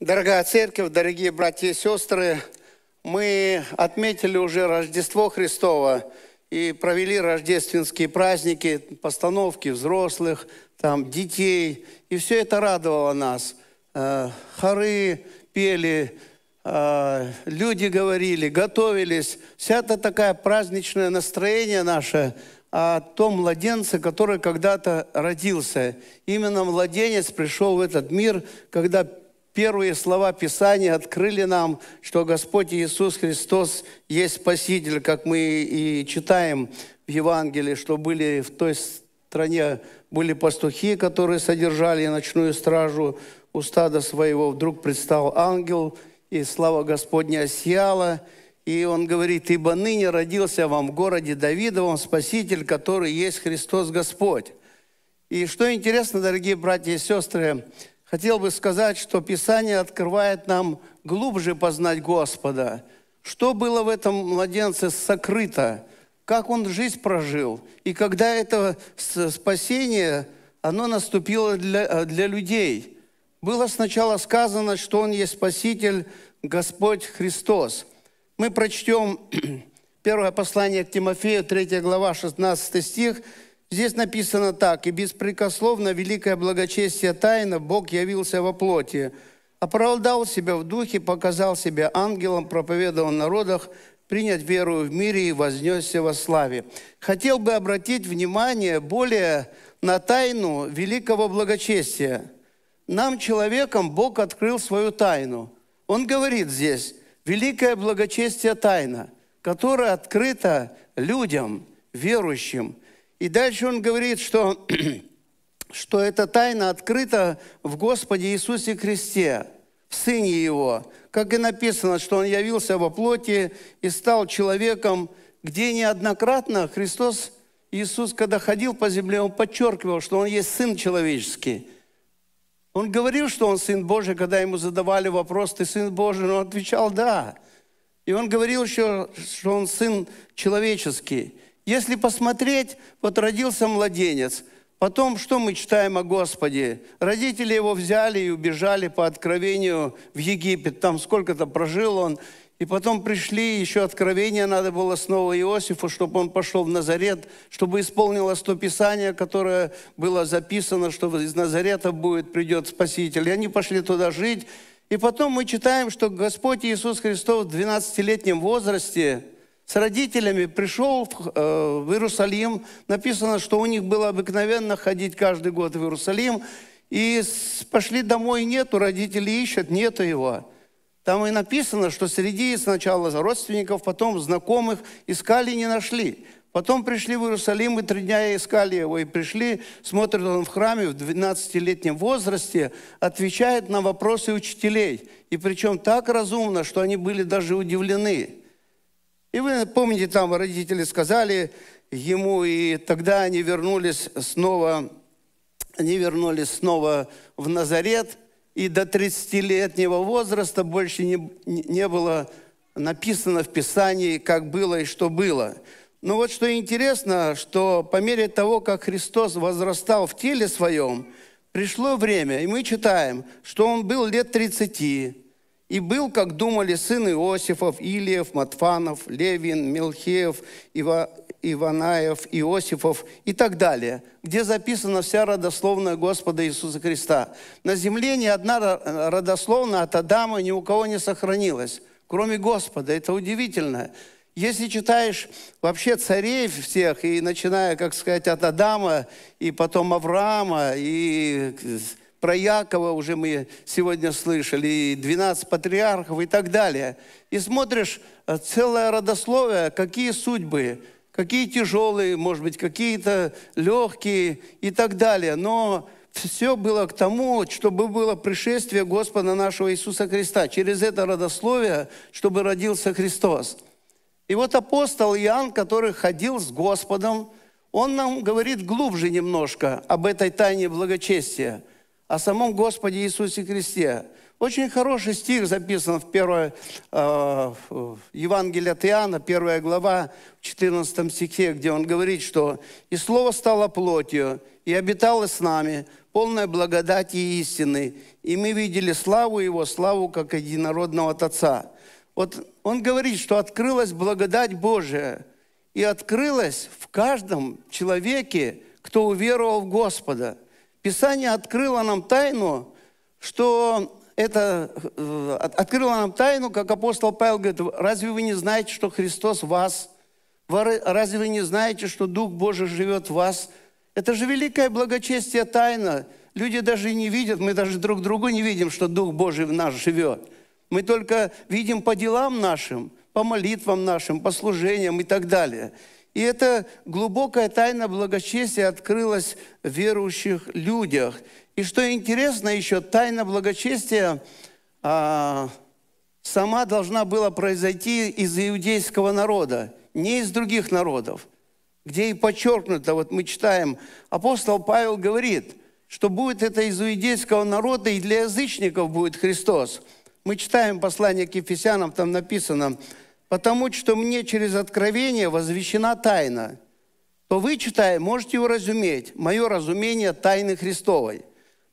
Дорогая церковь, дорогие братья и сестры, мы отметили уже Рождество Христово и провели рождественские праздники, постановки взрослых, там, детей. И все это радовало нас. Э, хоры пели, э, люди говорили, готовились. Вся это такая праздничное настроение наше о том младенце, который когда-то родился. Именно младенец пришел в этот мир, когда первые слова Писания открыли нам, что Господь Иисус Христос есть Спаситель, как мы и читаем в Евангелии, что были в той стране были пастухи, которые содержали ночную стражу у стада своего. Вдруг предстал ангел, и слава Господня осияла. И он говорит, «Ибо ныне родился вам в городе Давидовом Спаситель, который есть Христос Господь». И что интересно, дорогие братья и сестры, хотел бы сказать, что Писание открывает нам глубже познать Господа. Что было в этом младенце сокрыто? Как он жизнь прожил? И когда это спасение, оно наступило для, для людей. Было сначала сказано, что он есть Спаситель Господь Христос. Мы прочтем первое послание к Тимофею, 3 глава, 16 стих – Здесь написано так, «И беспрекословно великое благочестие тайна Бог явился во плоти, оправдал себя в духе, показал себя ангелом, проповедовал в народах, принят веру в мире и вознесся во славе». Хотел бы обратить внимание более на тайну великого благочестия. Нам, человеком, Бог открыл свою тайну. Он говорит здесь, «Великое благочестие тайна, которая открыта людям, верующим». И дальше он говорит, что, что эта тайна открыта в Господе Иисусе Христе, в Сыне Его. Как и написано, что Он явился во плоти и стал человеком, где неоднократно Христос Иисус, когда ходил по земле, Он подчеркивал, что Он есть Сын Человеческий. Он говорил, что Он Сын Божий, когда Ему задавали вопрос, «Ты Сын Божий?» Он отвечал «Да». И Он говорил еще, что Он Сын Человеческий. Если посмотреть, вот родился младенец, потом что мы читаем о Господе? Родители его взяли и убежали по откровению в Египет, там сколько-то прожил он, и потом пришли, еще откровение надо было снова Иосифу, чтобы он пошел в Назарет, чтобы исполнилось то Писание, которое было записано, что из Назарета будет, придет Спаситель. И они пошли туда жить. И потом мы читаем, что Господь Иисус Христос в 12-летнем возрасте – с родителями пришел в, э, в Иерусалим. Написано, что у них было обыкновенно ходить каждый год в Иерусалим. И с, пошли домой, нету, родители ищут, нету его. Там и написано, что среди сначала родственников, потом знакомых искали, не нашли. Потом пришли в Иерусалим, и три дня искали его, и пришли, смотрит он в храме в 12-летнем возрасте, отвечает на вопросы учителей. И причем так разумно, что они были даже удивлены. И вы помните, там родители сказали ему, и тогда они вернулись снова, они вернулись снова в Назарет, и до 30-летнего возраста больше не, не было написано в Писании, как было и что было. Но вот что интересно, что по мере того, как Христос возрастал в теле своем, пришло время, и мы читаем, что он был лет 30, и был, как думали, сын Иосифов, Илиев, Матфанов, Левин, Мелхеев, Ива, Иванаев, Иосифов и так далее, где записана вся родословная Господа Иисуса Христа. На земле ни одна родословная от Адама ни у кого не сохранилась, кроме Господа. Это удивительно. Если читаешь вообще царей всех, и начиная, как сказать, от Адама, и потом Авраама, и про Якова уже мы сегодня слышали, и 12 патриархов и так далее. И смотришь э, целое родословие, какие судьбы, какие тяжелые, может быть, какие-то легкие и так далее. Но все было к тому, чтобы было пришествие Господа нашего Иисуса Христа, через это родословие, чтобы родился Христос. И вот апостол Иоанн, который ходил с Господом, он нам говорит глубже немножко об этой тайне благочестия – о самом Господе Иисусе Христе. Очень хороший стих записан в, первое, э, в Евангелии от Иоанна, первая глава, в 14 стихе, где он говорит, что «И Слово стало плотью, и обитало с нами, полное благодати и истины, и мы видели славу Его, славу как единородного от Отца». Вот он говорит, что открылась благодать Божия, и открылась в каждом человеке, кто уверовал в Господа – Писание открыло нам тайну, что это э, открыло нам тайну, как апостол Павел говорит, разве вы не знаете, что Христос в вас? Разве вы не знаете, что Дух Божий живет в вас? Это же великое благочестие тайна. Люди даже и не видят, мы даже друг другу не видим, что Дух Божий в нас живет. Мы только видим по делам нашим, по молитвам нашим, по служениям и так далее. И эта глубокая тайна благочестия открылась в верующих людях. И что интересно еще, тайна благочестия а, сама должна была произойти из иудейского народа, не из других народов, где и подчеркнуто, вот мы читаем, апостол Павел говорит, что будет это из иудейского народа, и для язычников будет Христос. Мы читаем послание к Ефесянам, там написано – потому что мне через откровение возвещена тайна, то вы, читая, можете уразуметь мое разумение тайны Христовой,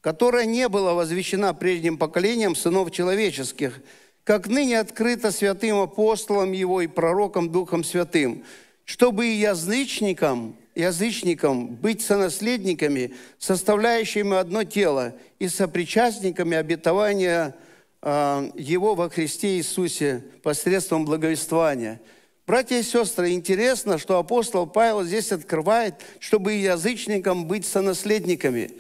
которая не была возвещена прежним поколением сынов человеческих, как ныне открыто святым апостолом его и пророком Духом Святым, чтобы и язычникам, язычникам быть сонаследниками, составляющими одно тело, и сопричастниками обетования Э, его во Христе Иисусе посредством благовествования. Братья и сестры, интересно, что апостол Павел здесь открывает, чтобы язычникам быть сонаследниками.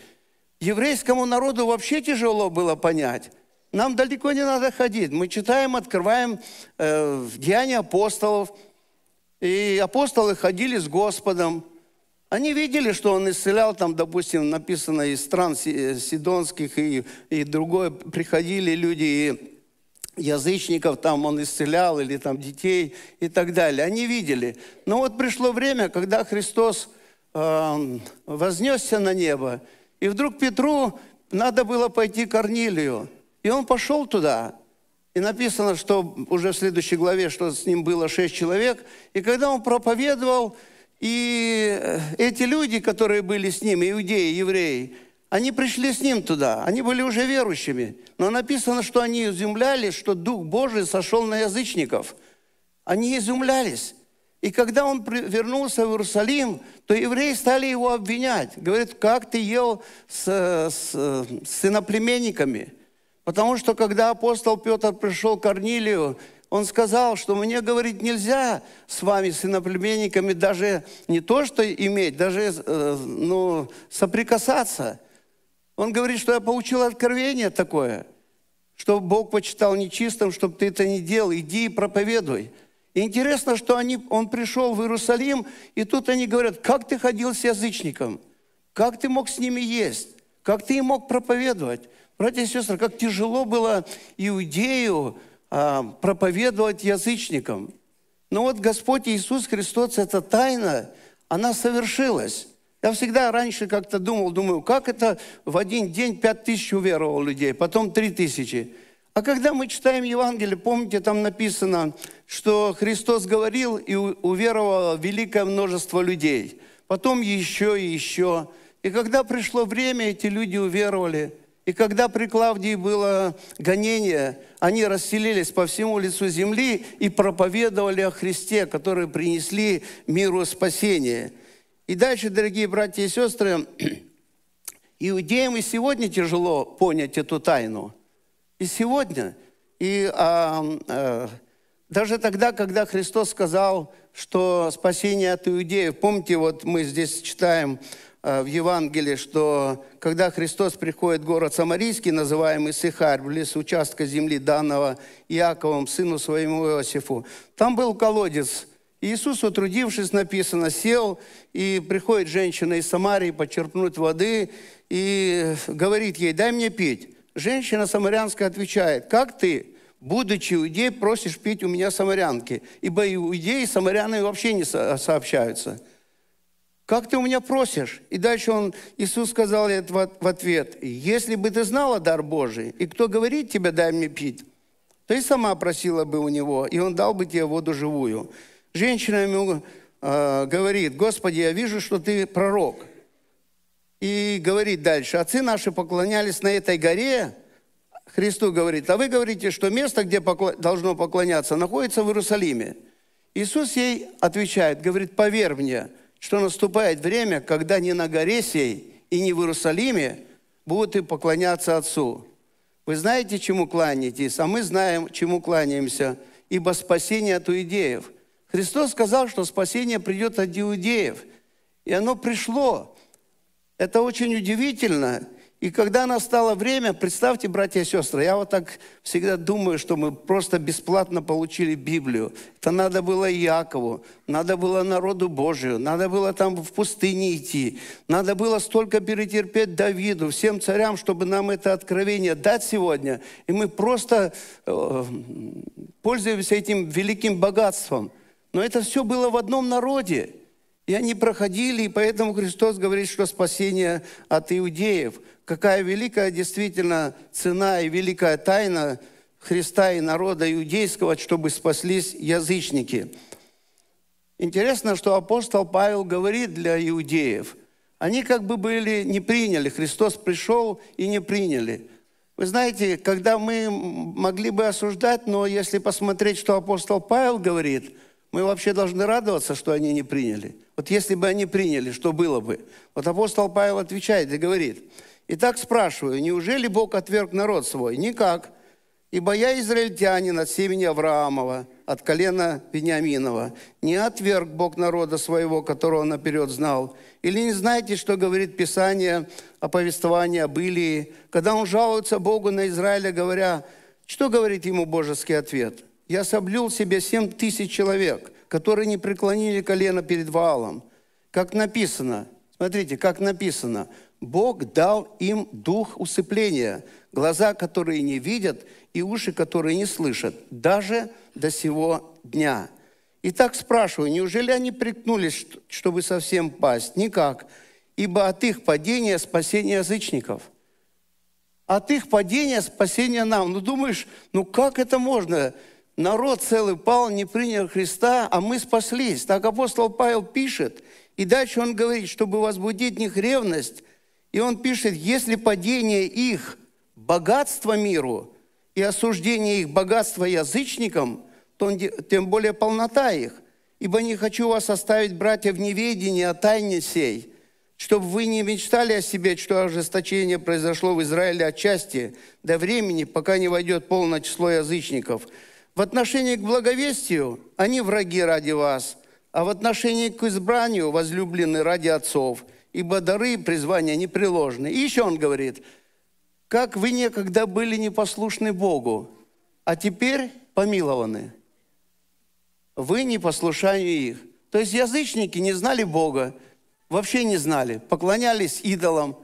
Еврейскому народу вообще тяжело было понять. Нам далеко не надо ходить. Мы читаем, открываем э, Деяния апостолов. И апостолы ходили с Господом. Они видели, что он исцелял, там, допустим, написано из стран э, сидонских и, и другое, приходили люди и язычников, там он исцелял, или там детей и так далее. Они видели. Но вот пришло время, когда Христос э, вознесся на небо, и вдруг Петру надо было пойти к Корнилию. И он пошел туда. И написано, что уже в следующей главе, что с ним было шесть человек. И когда он проповедовал, и э, эти люди, которые были с ним, иудеи, евреи, они пришли с ним туда, они были уже верующими. Но написано, что они изумлялись, что Дух Божий сошел на язычников. Они изумлялись. И когда он вернулся в Иерусалим, то евреи стали его обвинять. Говорит, как ты ел с, с, с иноплеменниками? Потому что когда апостол Петр пришел к Корнилию, он сказал, что мне говорить нельзя с вами, с иноплеменниками, даже не то, что иметь, даже э, ну, соприкасаться. Он говорит, что я получил откровение такое, что Бог почитал нечистым, чтобы ты это не делал, иди и проповедуй. интересно, что они, он пришел в Иерусалим, и тут они говорят, как ты ходил с язычником, как ты мог с ними есть, как ты им мог проповедовать. Братья и сестры, как тяжело было иудею, а, проповедовать язычникам. Но вот Господь Иисус Христос, эта тайна, она совершилась. Я всегда раньше как-то думал, думаю, как это в один день пять тысяч уверовал людей, потом три тысячи. А когда мы читаем Евангелие, помните, там написано, что Христос говорил и уверовало великое множество людей. Потом еще и еще. И когда пришло время, эти люди уверовали. И когда при Клавдии было гонение, они расселились по всему лицу земли и проповедовали о Христе, который принесли миру спасение. И дальше, дорогие братья и сестры, иудеям и сегодня тяжело понять эту тайну. И сегодня. И а, а, даже тогда, когда Христос сказал, что спасение от иудеев, помните, вот мы здесь читаем Э, в Евангелии, что когда Христос приходит в город Самарийский, называемый Сихарь, близ участка земли данного Иаковом, сыну своему Иосифу, там был колодец. Иисус, утрудившись, написано, сел, и приходит женщина из Самарии почерпнуть воды, и говорит ей, дай мне пить. Женщина самарянская отвечает, как ты, будучи иудей, просишь пить у меня самарянки? Ибо иудеи и самарянами вообще не сообщаются – как ты у меня просишь? И дальше он, Иисус сказал это в ответ, если бы ты знала дар Божий, и кто говорит тебе, дай мне пить, ты сама просила бы у него, и он дал бы тебе воду живую. Женщина ему э, говорит, Господи, я вижу, что ты пророк. И говорит дальше, отцы наши поклонялись на этой горе, Христу говорит, а вы говорите, что место, где покло... должно поклоняться, находится в Иерусалиме. Иисус ей отвечает, говорит, поверь мне, что наступает время, когда не на горе сей и не в Иерусалиме будут и поклоняться Отцу. Вы знаете, чему кланяетесь, а мы знаем, чему кланяемся, ибо спасение от иудеев. Христос сказал, что спасение придет от иудеев, и оно пришло. Это очень удивительно. И когда настало время, представьте, братья и сестры, я вот так всегда думаю, что мы просто бесплатно получили Библию. Это надо было Якову, надо было народу Божию, надо было там в пустыне идти, надо было столько перетерпеть Давиду, всем царям, чтобы нам это откровение дать сегодня. И мы просто э, пользуемся этим великим богатством. Но это все было в одном народе – и они проходили, и поэтому Христос говорит, что спасение от иудеев. Какая великая действительно цена и великая тайна Христа и народа иудейского, чтобы спаслись язычники. Интересно, что апостол Павел говорит для иудеев. Они как бы были, не приняли. Христос пришел и не приняли. Вы знаете, когда мы могли бы осуждать, но если посмотреть, что апостол Павел говорит – мы вообще должны радоваться, что они не приняли. Вот если бы они приняли, что было бы? Вот апостол Павел отвечает и говорит, «Итак спрашиваю, неужели Бог отверг народ свой? Никак. Ибо я израильтянин от семени Авраамова, от колена Вениаминова. Не отверг Бог народа своего, которого он наперед знал. Или не знаете, что говорит Писание о повествовании об Илии, когда он жалуется Богу на Израиля, говоря, что говорит ему божеский ответ – я соблюл себе семь тысяч человек, которые не преклонили колено перед Ваалом. Как написано, смотрите, как написано, Бог дал им дух усыпления, глаза, которые не видят, и уши, которые не слышат, даже до сего дня. И так спрашиваю, неужели они прикнулись, чтобы совсем пасть? Никак. Ибо от их падения спасение язычников – от их падения спасение нам. Ну думаешь, ну как это можно? народ целый пал, не принял Христа, а мы спаслись. Так апостол Павел пишет, и дальше он говорит, чтобы возбудить в них ревность, и он пишет, если падение их богатства миру и осуждение их богатства язычникам, то тем более полнота их. Ибо не хочу вас оставить, братья, в неведении о тайне сей, чтобы вы не мечтали о себе, что ожесточение произошло в Израиле отчасти до времени, пока не войдет полное число язычников – в отношении к благовестию они враги ради вас, а в отношении к избранию возлюблены ради отцов, ибо дары и призвания непреложны. И еще он говорит, как вы некогда были непослушны Богу, а теперь помилованы. Вы не послушанию их. То есть язычники не знали Бога, вообще не знали, поклонялись идолам.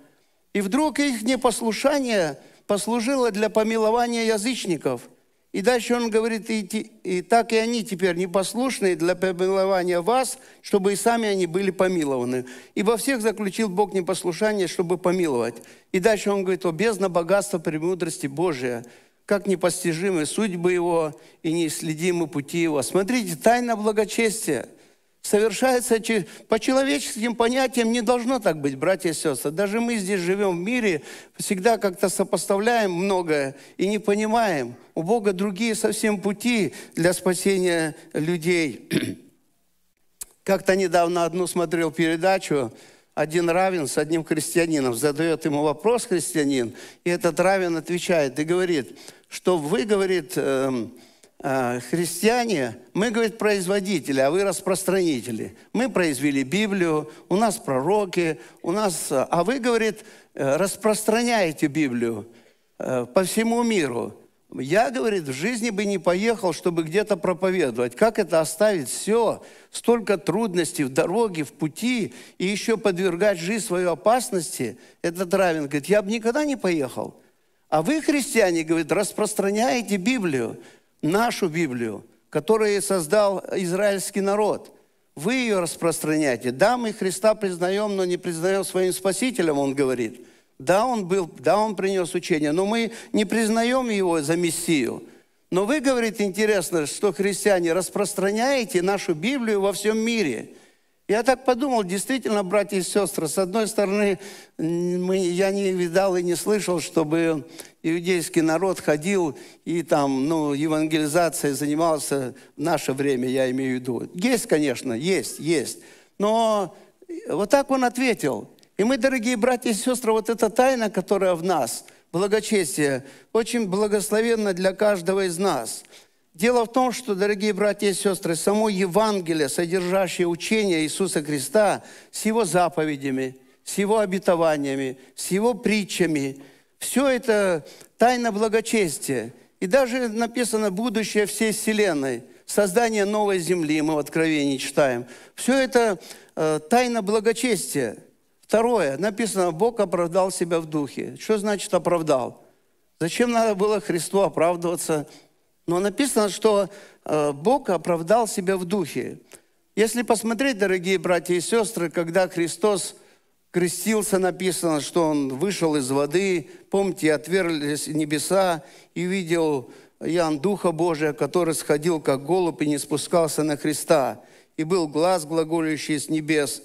И вдруг их непослушание послужило для помилования язычников – и дальше он говорит, и, и так и они теперь непослушные для помилования вас, чтобы и сами они были помилованы. И во всех заключил Бог непослушание, чтобы помиловать. И дальше он говорит, о бездна богатства премудрости Божия, как непостижимы судьбы его и неисследимы пути его. Смотрите, тайна благочестия – совершается по человеческим понятиям не должно так быть, братья и сестры. Даже мы здесь живем в мире, всегда как-то сопоставляем многое и не понимаем. У Бога другие совсем пути для спасения людей. Как-то недавно одну смотрел передачу, один равен с одним крестьянином, задает ему вопрос крестьянин, и этот равен отвечает и говорит, что вы, говорит, эм, Э, христиане, мы, говорит, производители, а вы распространители. Мы произвели Библию, у нас пророки, у нас... Э, а вы, говорит, э, распространяете Библию по всему миру. Я, говорит, в жизни бы не поехал, чтобы где-то проповедовать. Как это оставить все? Столько трудностей в дороге, в пути, и еще подвергать жизнь свою опасности. Этот Равин говорит, я бы никогда не поехал. А вы, христиане, говорит, распространяете Библию нашу Библию, которую создал израильский народ. Вы ее распространяете. Да, мы Христа признаем, но не признаем своим Спасителем, он говорит. Да, он был, да, он принес учение, но мы не признаем его за Мессию. Но вы, говорит, интересно, что христиане распространяете нашу Библию во всем мире – я так подумал, действительно, братья и сестры, с одной стороны, мы, я не видал и не слышал, чтобы иудейский народ ходил и там, ну, евангелизацией занимался в наше время, я имею в виду. Есть, конечно, есть, есть. Но вот так он ответил. И мы, дорогие братья и сестры, вот эта тайна, которая в нас, благочестие, очень благословенно для каждого из нас – Дело в том, что, дорогие братья и сестры, само Евангелие, содержащее учение Иисуса Христа с Его заповедями, с Его обетованиями, с Его притчами, все это тайна благочестия. И даже написано будущее всей Вселенной, создание новой земли, мы в Откровении читаем. Все это э, тайна благочестия. Второе, написано, Бог оправдал себя в духе. Что значит оправдал? Зачем надо было Христу оправдываться но написано, что э, Бог оправдал себя в духе. Если посмотреть, дорогие братья и сестры, когда Христос крестился, написано, что Он вышел из воды, помните, отверлись небеса и видел Иоанн Духа Божия, который сходил как голубь и не спускался на Христа. И был глаз, глаголющий с небес,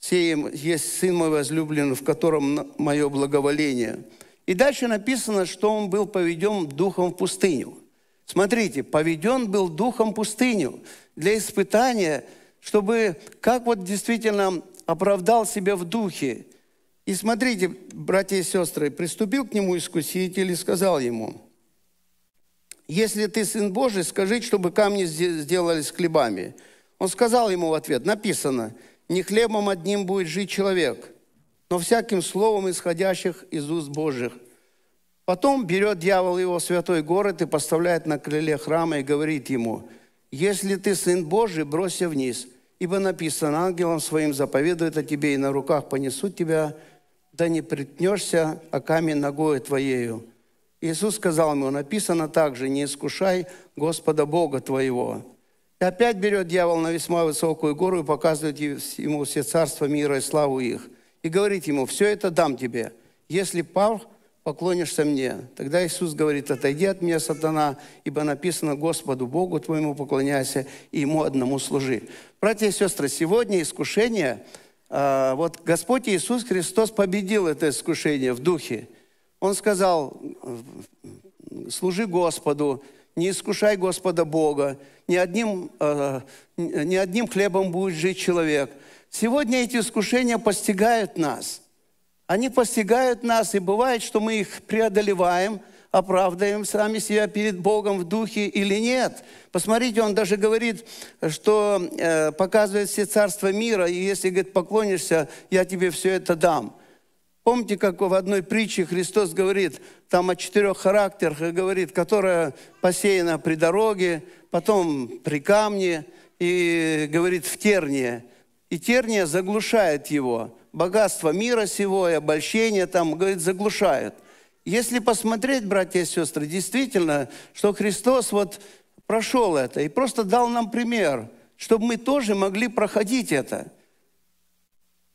«Сеем есть Сын мой возлюбленный, в котором мое благоволение». И дальше написано, что он был поведен духом в пустыню – Смотрите, поведен был духом пустыню для испытания, чтобы как вот действительно оправдал себя в духе. И смотрите, братья и сестры, приступил к нему искуситель и сказал ему, «Если ты сын Божий, скажи, чтобы камни сделались хлебами». Он сказал ему в ответ, написано, «Не хлебом одним будет жить человек, но всяким словом, исходящих из уст Божьих». Потом берет дьявол его святой город и поставляет на крыле храма и говорит ему, «Если ты сын Божий, бросься вниз, ибо написано, ангелом своим заповедует о тебе, и на руках понесут тебя, да не притнешься, а камень ногою твоею». Иисус сказал ему, написано также, «Не искушай Господа Бога твоего». И опять берет дьявол на весьма высокую гору и показывает ему все царства мира и славу их. И говорит ему, «Все это дам тебе, если пав поклонишься мне. Тогда Иисус говорит, отойди от меня, сатана, ибо написано Господу Богу твоему поклоняйся и Ему одному служи. Братья и сестры, сегодня искушение, а, вот Господь Иисус Христос победил это искушение в духе. Он сказал, служи Господу, не искушай Господа Бога, ни одним, а, ни одним хлебом будет жить человек. Сегодня эти искушения постигают нас – они постигают нас, и бывает, что мы их преодолеваем, оправдаем сами себя перед Богом в духе или нет. Посмотрите, он даже говорит, что э, показывает все царства мира, и если, говорит, поклонишься, я тебе все это дам. Помните, как в одной притче Христос говорит, там о четырех характерах, говорит, которая посеяна при дороге, потом при камне, и говорит в тернии. И терния заглушает его богатство мира сего и обольщение там, говорит, заглушают. Если посмотреть, братья и сестры, действительно, что Христос вот прошел это и просто дал нам пример, чтобы мы тоже могли проходить это.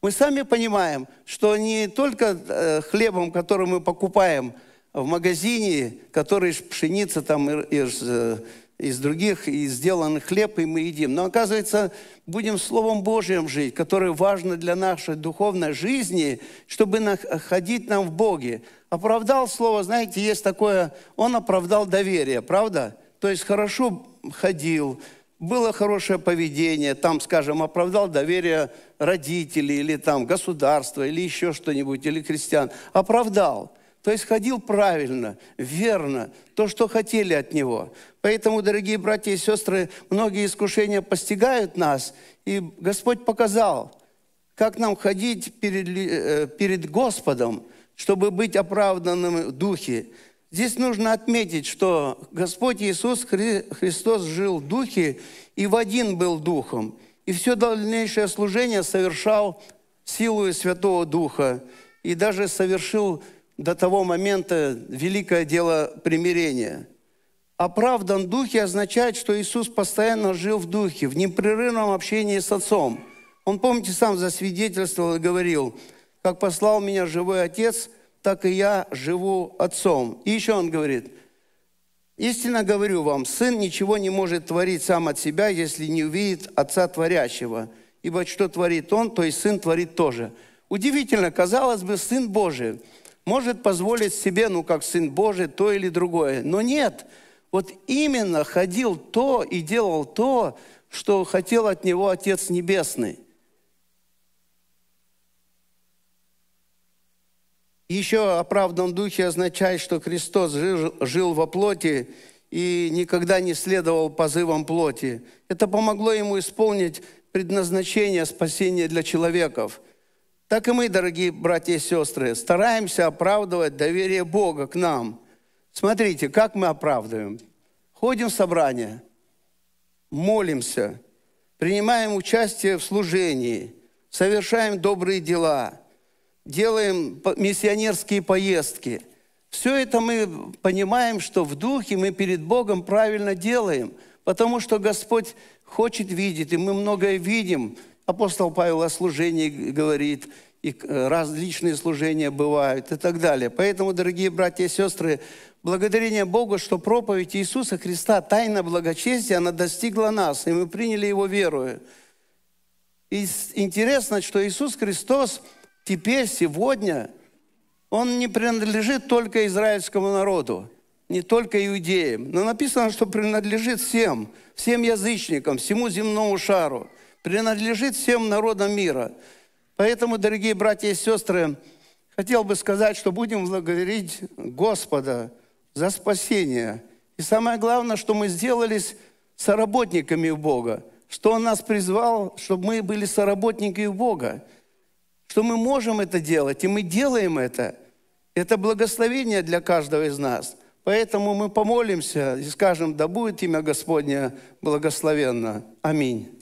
Мы сами понимаем, что не только э, хлебом, который мы покупаем в магазине, который из пшеницы там, из э, из других, и сделан хлеб, и мы едим. Но оказывается, будем Словом Божьим жить, которое важно для нашей духовной жизни, чтобы находить нам в Боге. Оправдал слово, знаете, есть такое, он оправдал доверие, правда? То есть хорошо ходил, было хорошее поведение, там, скажем, оправдал доверие родителей или там государства, или еще что-нибудь, или крестьян. Оправдал – то есть ходил правильно, верно, то, что хотели от него. Поэтому, дорогие братья и сестры, многие искушения постигают нас, и Господь показал, как нам ходить перед, э, перед Господом, чтобы быть оправданным в духе. Здесь нужно отметить, что Господь Иисус Хри Христос жил в духе и в один был духом. И все дальнейшее служение совершал силу Святого Духа и даже совершил до того момента великое дело примирения. Оправдан в Духе означает, что Иисус постоянно жил в Духе, в непрерывном общении с Отцом. Он, помните, сам засвидетельствовал и говорил, «Как послал меня живой Отец, так и я живу Отцом». И еще он говорит, «Истинно говорю вам, Сын ничего не может творить сам от себя, если не увидит Отца Творящего, ибо что творит Он, то и Сын творит тоже». Удивительно, казалось бы, Сын Божий – может позволить себе, ну, как Сын Божий, то или другое. Но нет, вот именно ходил то и делал то, что хотел от него Отец Небесный. Еще о правдном духе означает, что Христос жил, жил во плоти и никогда не следовал позывам плоти. Это помогло ему исполнить предназначение спасения для человеков – так и мы, дорогие братья и сестры, стараемся оправдывать доверие Бога к нам. Смотрите, как мы оправдываем. Ходим в собрание, молимся, принимаем участие в служении, совершаем добрые дела, делаем миссионерские поездки. Все это мы понимаем, что в духе мы перед Богом правильно делаем, потому что Господь хочет видеть, и мы многое видим – апостол Павел о служении говорит, и э, различные служения бывают и так далее. Поэтому, дорогие братья и сестры, благодарение Богу, что проповедь Иисуса Христа, тайна благочестия, она достигла нас, и мы приняли его веру. И интересно, что Иисус Христос теперь, сегодня, Он не принадлежит только израильскому народу, не только иудеям, но написано, что принадлежит всем, всем язычникам, всему земному шару – принадлежит всем народам мира. Поэтому, дорогие братья и сестры, хотел бы сказать, что будем благодарить Господа за спасение. И самое главное, что мы сделались соработниками у Бога, что Он нас призвал, чтобы мы были соработниками у Бога, что мы можем это делать, и мы делаем это. Это благословение для каждого из нас. Поэтому мы помолимся и скажем, да будет имя Господне благословенно. Аминь.